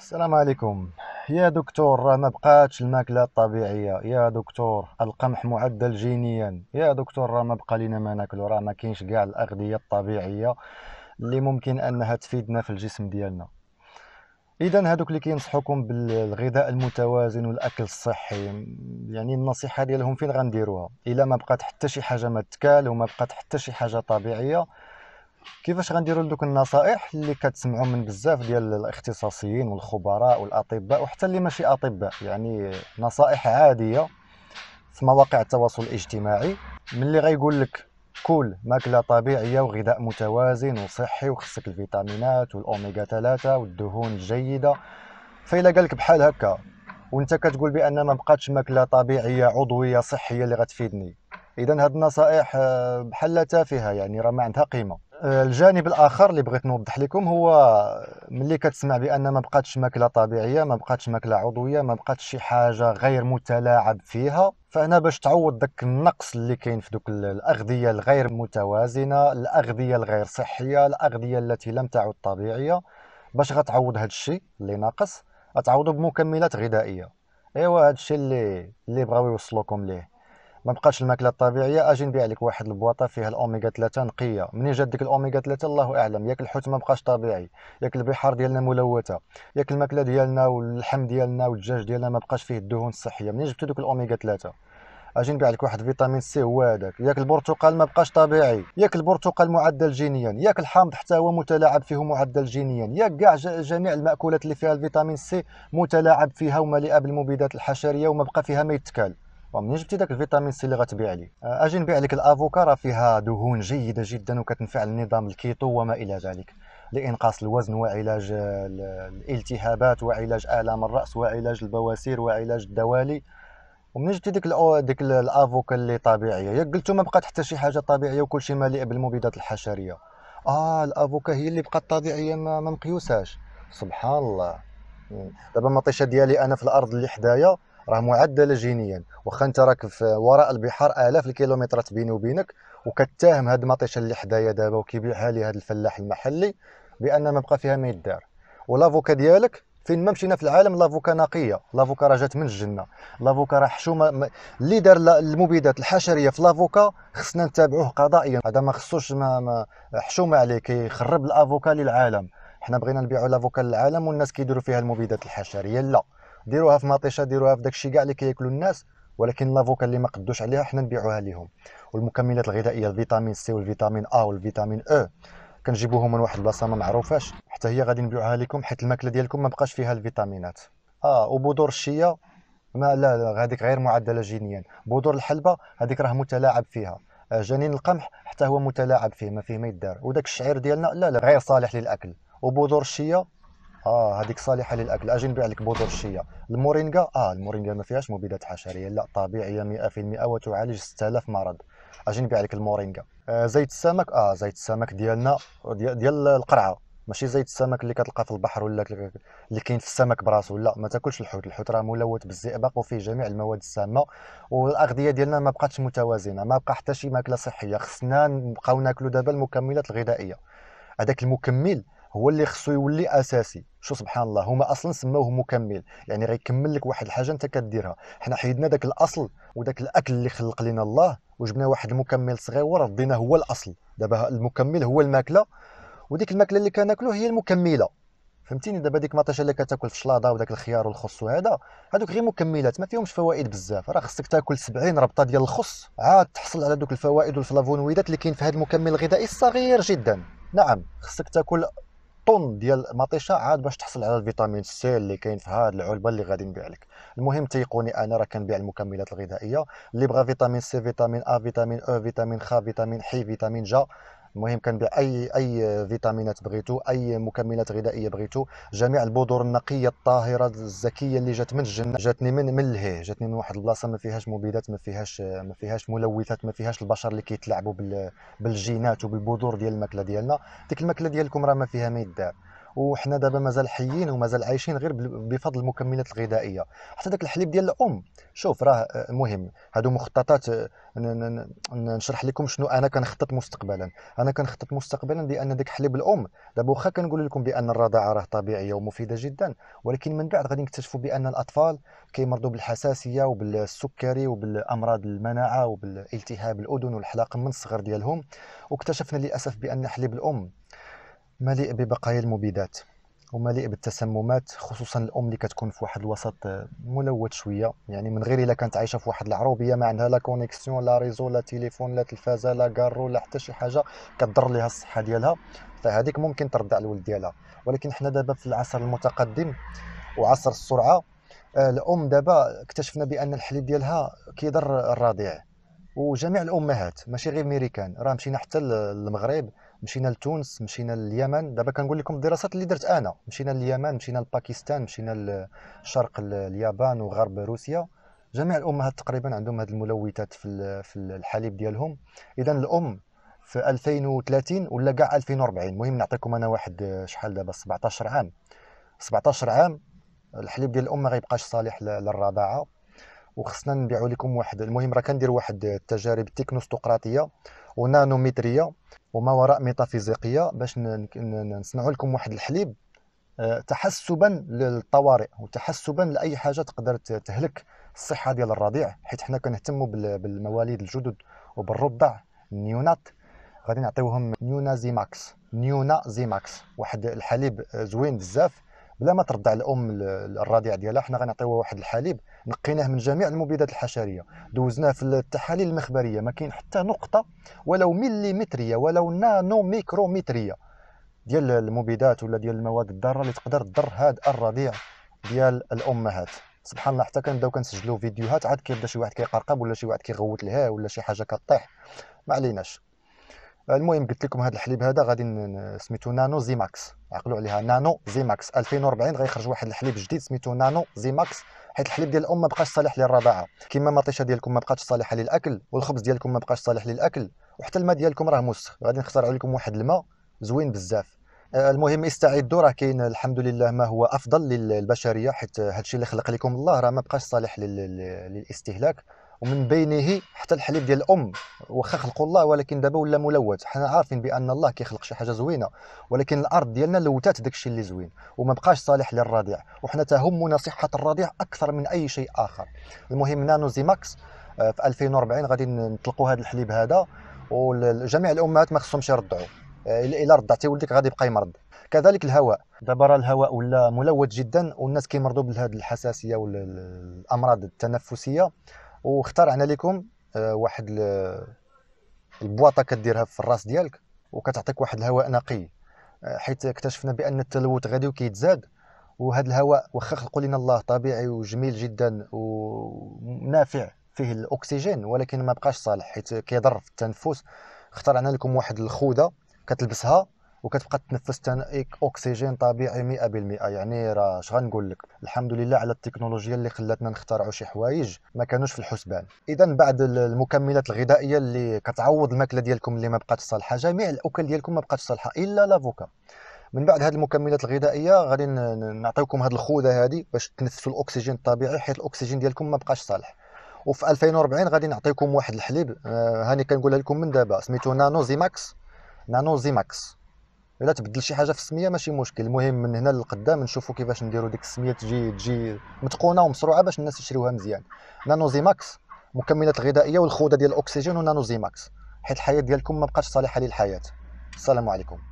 السلام عليكم يا دكتور راه ما بقاتش الماكله الطبيعيه يا دكتور القمح معدل جينيا يا دكتور راه ما بقى لينا ما ناكلو راه ما كاينش كاع الاغذيه الطبيعيه اللي ممكن انها تفيدنا في الجسم ديالنا اذا هذوك اللي كينصحوكم بالغذاء المتوازن والاكل الصحي يعني النصيحه ديالهم فين غنديروها الا ما بقات حتى شي حاجه ما تكال وما بقات حتى شي حاجه طبيعيه كيفاش غنديروا لدوك النصائح اللي كتسمعوا من بزاف ديال الاختصاصيين والخبراء والاطباء وحتى اللي ماشي اطباء يعني نصائح عاديه في مواقع التواصل الاجتماعي من اللي غيقول لك كل ماكله طبيعيه وغذاء متوازن وصحي وخصك الفيتامينات والاوميغا 3 والدهون الجيده فإلا قالك بحال هكا وانت كتقول بان ما بقاتش ماكله طبيعيه عضويه صحيه اللي غتفيدني اذا هاد النصائح آه، بحال تافهه يعني راه ما عندها قيمه الجانب الاخر اللي بغيت نوضح لكم هو ملي كتسمع بان ما بقاتش ماكله طبيعيه ما بقاتش ماكله عضويه ما بقاتش شي حاجه غير متلاعب فيها فهنا باش تعوض داك النقص اللي كاين في دوك الاغذيه الغير متوازنه الاغذيه الغير صحيه الاغذيه التي لم تعد طبيعيه باش غتعوض هذا الشيء اللي ناقص غتعوضه بمكملات غذائيه ايوا هذا الشيء اللي اللي بغاو يوصلوكم ليه ما بقاش الماكله الطبيعيه اجي نبيع لك واحد البواطه فيها الاوميغا 3 نقيه منين جات ديك الاوميغا 3 الله اعلم ياك الحوت ما بقاش طبيعي ياك البحار ديالنا ملوثه ياك الماكله ديالنا واللحم ديالنا والدجاج ديالنا ما بقاش فيه الدهون الصحيه منين جبتو دوك الاوميغا 3 اجي نبيع لك واحد فيتامين سي هو هذاك ياك البرتقال ما بقاش طبيعي ياك البرتقال معدل جينيا ياك الحامض حتى هو متلاعب فيه معدل جينيا ياك كاع جميع الماكولات اللي فيها الفيتامين سي متلاعب فيها ومليئه بالمبيدات الحشريه وما بقى فيها ما يتكال ومنين جبتي داك الفيتامين سي اللي غتبيع لي آه، اجي نبيع لك الافوكا راه فيها دهون جيده جدا وكتنفع لنظام الكيتو وما الى ذلك لانقاص الوزن وعلاج الالتهابات وعلاج الام الراس وعلاج البواسير وعلاج الدوالي ومنين جبتي ديك ديك الافوكا اللي طبيعيه ياك قلتو ما بقات حتى شي حاجه طبيعيه وكل شيء مليء بالمبيدات الحشريه اه الافوكا هي اللي بقات طبيعيه ما مقيوساش سبحان الله دابا المطيشه ديالي انا في الارض اللي حدايا راه معدله جينيا واخا انت راك في وراء البحار الاف الكيلومترات بيني وبينك وكتهم هاد المطيشه اللي حدايا دابا وكيبيعها لي هاد الفلاح المحلي بان ما بقى فيها ما يدار والافوكا ديالك فين ما مشينا في العالم لافوكا نقيه لافوكا راه جات من الجنه لافوكا راه حشومه اللي دار المبيدات الحشريه في لافوكا خصنا نتابعوه قضائيا هذا ما خصوش ما, ما حشومه عليه كيخرب الافوكا للعالم حنا بغينا نبيعوا لافوكا للعالم والناس كيديروا فيها المبيدات الحشريه لا ديروها في مطيشه ديروها في داكشي كاع اللي كياكلوا الناس ولكن لافوكا اللي ما قدوش عليها حنا نبيعوها ليهم والمكملات الغذائيه الفيتامين سي والفيتامين ا والفيتامين او كنجيبوهم من واحد البلاصه ما معروفاش حتى هي غادي نبيعوها لكم حيت الماكله ديالكم ما بقاش فيها الفيتامينات اه وبذور الشيه ما لا لا هذيك غير معدله جينيا بذور الحلبه هذيك راه متلاعب فيها آه، جنين القمح حتى هو متلاعب فيه ما فيه ما يدار وداك الشعير ديالنا لا لا غير صالح للاكل وبذور الشيه اه هذيك صالحه للاكل اجي نبيع لك بذور الشيا المورينجا اه المورينجا ما فيهاش مبيدات حشريه لا طبيعيه 100% وتعالج 6000 مرض اجي نبيع لك المورينجا آه زيت السمك اه زيت السمك ديالنا ديال, ديال القرعه ماشي زيت السمك اللي كتلقى في البحر ولا اللي كاين في السمك براسو لا ما تاكلش الحوت الحوت راه ملوث بالزئبق وفيه جميع المواد السامه والاغذيه ديالنا ما بقاتش متوازنه ما بقى حتى شي ماكله صحيه خصنا نبقاو ناكلو دابا المكملات الغذائيه هذاك المكمل هو اللي خصو يولي اساسي شو سبحان الله هما اصلا سموه مكمل يعني غيكمل لك واحد الحاجه انت كديرها حنا حيدنا داك الاصل وداك الاكل اللي خلق لنا الله وجبنا واحد المكمل صغير وردينا هو الاصل دابا المكمل هو الماكله وديك الماكله اللي كناكلو هي المكمله فهمتيني دابا ديك المطيشه اللي كتاكل في الشلاضه وداك الخيار والخص وهذا هذوك غير مكملات ما فيهمش فوائد بزاف راه خصك تاكل 70 ربطه ديال الخص عاد تحصل على دوك الفوائد والفلافونويدات اللي كاين في هذا المكمل الغذائي الصغير جدا نعم خصك تاكل طن ديال المطيشه عاد باش تحصل على الفيتامين سي اللي كاين في هذه العلبه اللي غادي نبيع لك المهم تيقوني انا راه كنبيع المكملات الغذائيه اللي بغى فيتامين سي فيتامين ا فيتامين او فيتامين خ فيتامين حي فيتامين جا المهم كنبيع اي اي فيتامينات بغيتو اي مكملات غذائيه بغيتو جميع البذور النقيه الطاهره الزكيه اللي جات من الجنه جاتني من من الهي جاتني من واحد البلاصه ما فيهاش مبيدات ما فيهاش ما فيهاش ملوثات ما فيهاش البشر اللي كيتلاعبوا بالجينات وبالبذور ديال الماكله ديالنا ديك الماكله ديالكم راه ما فيها ما يدار وحنا دابا مازال حيين ومازال عايشين غير بفضل المكملات الغذائيه حتى داك الحليب ديال الام شوف راه آه، مهم هادو مخططات آه، نشرح لكم شنو انا كنخطط مستقبلا انا كنخطط مستقبلا بان داك حليب الام دابا واخا كنقول لكم بان الرضاعه راه طبيعيه ومفيده جدا ولكن من بعد غادي نكتشفوا بان الاطفال كيمرضوا بالحساسيه وبالسكري وبالامراض المناعه وبالالتهاب الاذن والحلاق من الصغر ديالهم واكتشفنا للاسف بان حليب الام مليء ببقايا المبيدات ومليء بالتسممات خصوصا الام اللي كتكون في واحد الوسط آه، ملوث شويه يعني من غير الا كانت عايشه في واحد العروبيه ما عندها لا كونيكسيون لا ريزو لا تليفون لا تلفازه لا كارو لا حتى شي حاجه كضر لها الصحه ديالها فهذيك ممكن ترضع الولد ديالها ولكن حنا دابا في العصر المتقدم وعصر السرعه آه، الام دابا اكتشفنا بان الحليب ديالها كيضر الرضيع وجميع الامهات ماشي غير ميريكان راه مشينا حتى للمغرب مشينا لتونس مشينا لليمن دابا كنقول لكم الدراسات اللي درت انا مشينا لليمن مشينا لباكستان مشينا لشرق اليابان وغرب روسيا جميع الامهات تقريبا عندهم هذه الملوثات في في الحليب ديالهم اذا الام في 2030 ولا كاع 2040 المهم نعطيكم انا واحد شحال دابا 17 عام 17 عام الحليب ديال الام ما غيبقاش صالح للرضاعه وخصنا نبيعوا لكم واحد المهم راه كندير واحد التجارب تكنوستقراطيه ونانوميتريه وما وراء ميتافيزيقيه باش نصنعوا لكم واحد الحليب آه، تحسبا للطوارئ وتحسبا لاي حاجه تقدر تهلك الصحه ديال الرضيع حيت حنا كنهتموا بالمواليد الجدد وبالرضع نيونات غادي نعطيوهم نيونازيماكس نيونازيماكس واحد الحليب آه، زوين بزاف بلا ما ترضع الام الرضيع ديالها حنا غنعطيوها واحد الحليب نقيناه من جميع المبيدات الحشريه دوزناه في التحاليل المخبريه ما كاين حتى نقطه ولو مليمتريه ولو نانو ميكرومتريه ديال المبيدات ولا ديال المواد الضاره اللي تقدر تضر هذا الرضيع ديال الامهات سبحان الله حتى كنبداو كنسجلوا فيديوهات عاد كيبدا شي واحد كيقرقب ولا شي واحد كيغوت لها ولا شي حاجه كطيح ما عليناش المهم قلت لكم هذا الحليب هذا غادي سميتو نانو زيماكس عقلوا عليها نانو زيماكس 2040 غيخرج واحد الحليب جديد سميتو نانو زيماكس حيت الحليب ديال الام ما بقاش صالح للرضاعه كما مطيشه ديالكم ما بقاتش صالحه للاكل والخبز ديالكم ما بقاش صالح للاكل وحتى الماء ديالكم راه مسخ غادي نخسر عليكم واحد الماء زوين بزاف آه، المهم استعدوا راه كاين الحمد لله ما هو افضل للبشريه حيت هادشي اللي خلق لكم الله راه ما بقاش صالح للاستهلاك ومن بينه حتى الحليب ديال الام واخا خلقوا الله ولكن دابا ولا ملوث حنا عارفين بان الله كيخلق شي حاجه زوينه ولكن الارض ديالنا لوتات داك الشيء اللي زوين وما بقاش صالح للرضيع وحنا تهمنا صحه الرضيع اكثر من اي شيء اخر المهم نانو ماكس آه، في 2040 غادي نطلقوا هذا الحليب هذا وجميع الامهات ما خصهمش يرضعوا آه، الا رضعتي ولدك غادي يبقى يمرض كذلك الهواء دابا راه الهواء ولا ملوث جدا والناس كيمرضوا بهذه الحساسيه والامراض التنفسيه واخترعنا لكم آه، واحد البواطه كديرها في الراس ديالك وكتعطيك واحد الهواء نقي آه، حيت اكتشفنا بان التلوث غادي وكيتزاد وهذا الهواء واخا خلقوا لنا الله طبيعي وجميل جدا ونافع فيه الاكسجين ولكن ما بقاش صالح حيت كيضر في التنفس اخترعنا لكم واحد الخوذه كتلبسها وكتبقى تتنفس اكسجين طبيعي 100% يعني راه اش غنقول لك الحمد لله على التكنولوجيا اللي خلاتنا نخترعوا شي حوايج ما كانوش في الحسبان اذا بعد المكملات الغذائيه اللي كتعوض الماكله ديالكم اللي ما بقاتش صالحه جميع الاكل ديالكم ما بقاتش صالحه الا لافوكا من بعد هذه المكملات الغذائيه غادي نعطيكم هذه الخوذه هذه باش تنفسوا الاكسجين الطبيعي حيت الاكسجين ديالكم ما بقاش صالح وفي 2040 غادي نعطيكم واحد الحليب آه، هاني كنقولها لكم من دابا سميتو نانو زيماكس نانو زيماكس الا تبدل شي حاجه في السميه ماشي مشكل المهم من هنا للقدام نشوفوا كيفاش نديروا ديك السميه تجي تجي متقونه ومسروعه باش الناس يشريوها مزيان نانوزيماكس مكملات الغذائيه والخوذه ديال الاكسجين ونانوزيماكس حيت الحياه ديالكم ما بقاش صالحه للحياه السلام عليكم